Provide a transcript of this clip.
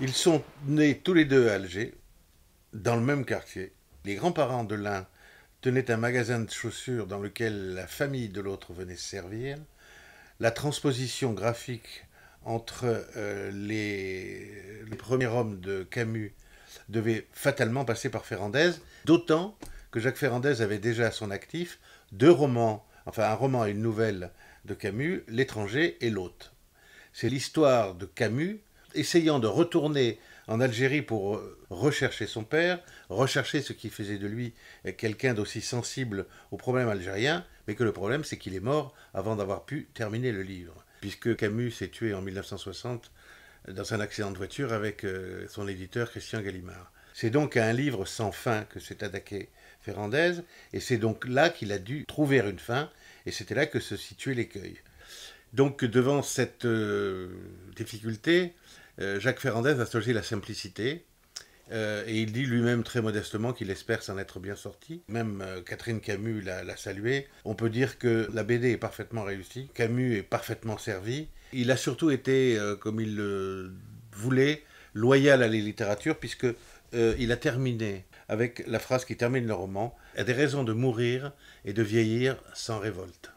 Ils sont nés tous les deux à Alger, dans le même quartier. Les grands-parents de l'un tenaient un magasin de chaussures dans lequel la famille de l'autre venait servir. La transposition graphique entre euh, les, premiers hommes de Camus devait fatalement passer par Ferrandez, d'autant que Jacques Ferrandez avait déjà à son actif deux romans, enfin un roman et une nouvelle de Camus, L'étranger et l'hôte. C'est l'histoire de Camus essayant de retourner en Algérie pour euh, rechercher son père, rechercher ce qui faisait de lui quelqu'un d'aussi sensible au problème algérien, mais que le problème c'est qu'il est mort avant d'avoir pu terminer le livre, puisque Camus s'est tué en 1960 dans un accident de voiture avec euh, son éditeur Christian Gallimard. C'est donc à un livre sans fin que s'est attaqué Ferrandez, et c'est donc là qu'il a dû trouver une fin, et c'était là que se situait l'écueil. Donc devant cette euh, difficulté, euh, Jacques a souligné la simplicité, euh, et il dit lui-même très modestement qu'il espère s'en être bien sorti. Même euh, Catherine Camus l'a salué. On peut dire que la BD est parfaitement réussie. Camus est parfaitement servi. Il a surtout été, comme il le voulait, loyal à la littérature, puisque il a terminé avec la phrase qui termine le roman A des raisons de mourir et de vieillir sans révolte.